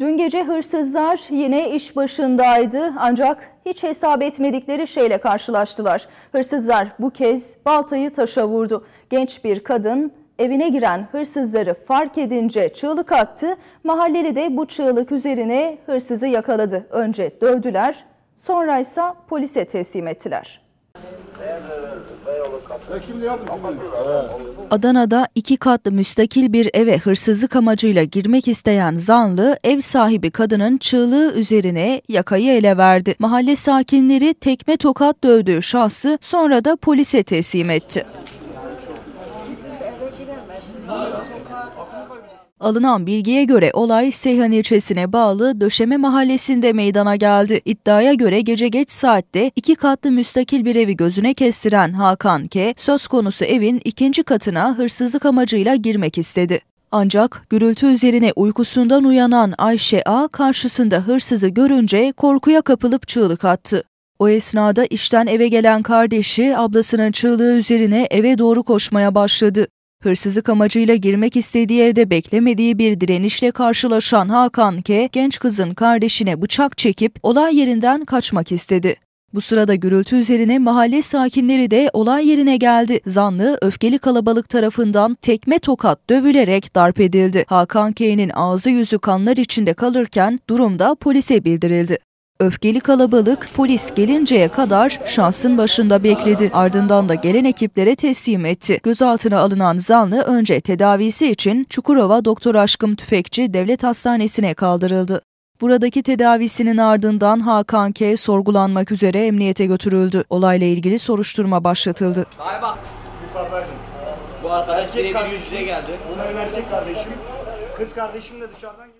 Dün gece hırsızlar yine iş başındaydı ancak hiç hesap etmedikleri şeyle karşılaştılar. Hırsızlar bu kez baltayı taşa vurdu. Genç bir kadın evine giren hırsızları fark edince çığlık attı. Mahalleli de bu çığlık üzerine hırsızı yakaladı. Önce dövdüler sonra ise polise teslim ettiler. Evet. Adana'da iki katlı müstakil bir eve hırsızlık amacıyla girmek isteyen zanlı ev sahibi kadının çığlığı üzerine yakayı ele verdi. Mahalle sakinleri tekme tokat dövdüğü şahsı sonra da polise teslim etti. Alınan bilgiye göre olay Seyhan ilçesine bağlı Döşeme mahallesinde meydana geldi. İddiaya göre gece geç saatte iki katlı müstakil bir evi gözüne kestiren Hakan K. söz konusu evin ikinci katına hırsızlık amacıyla girmek istedi. Ancak gürültü üzerine uykusundan uyanan Ayşe A karşısında hırsızı görünce korkuya kapılıp çığlık attı. O esnada işten eve gelen kardeşi ablasının çığlığı üzerine eve doğru koşmaya başladı. Hırsızlık amacıyla girmek istediği evde beklemediği bir direnişle karşılaşan Hakan K. genç kızın kardeşine bıçak çekip olay yerinden kaçmak istedi. Bu sırada gürültü üzerine mahalle sakinleri de olay yerine geldi. Zanlı öfkeli kalabalık tarafından tekme tokat dövülerek darp edildi. Hakan K'nin ağzı yüzü kanlar içinde kalırken durumda polise bildirildi. Öfkeli kalabalık polis gelinceye kadar şansın başında bekledi. Ardından da gelen ekiplere teslim etti. Gözaltına alınan zanlı önce tedavisi için Çukurova Doktor Aşkım Tüfekçi Devlet Hastanesi'ne kaldırıldı. Buradaki tedavisinin ardından Hakan K. sorgulanmak üzere emniyete götürüldü. Olayla ilgili soruşturma başlatıldı. Bu arkadaş birebir yüz yüze geldi. Onlar erkek kardeşim. Kız kardeşim de dışarıdan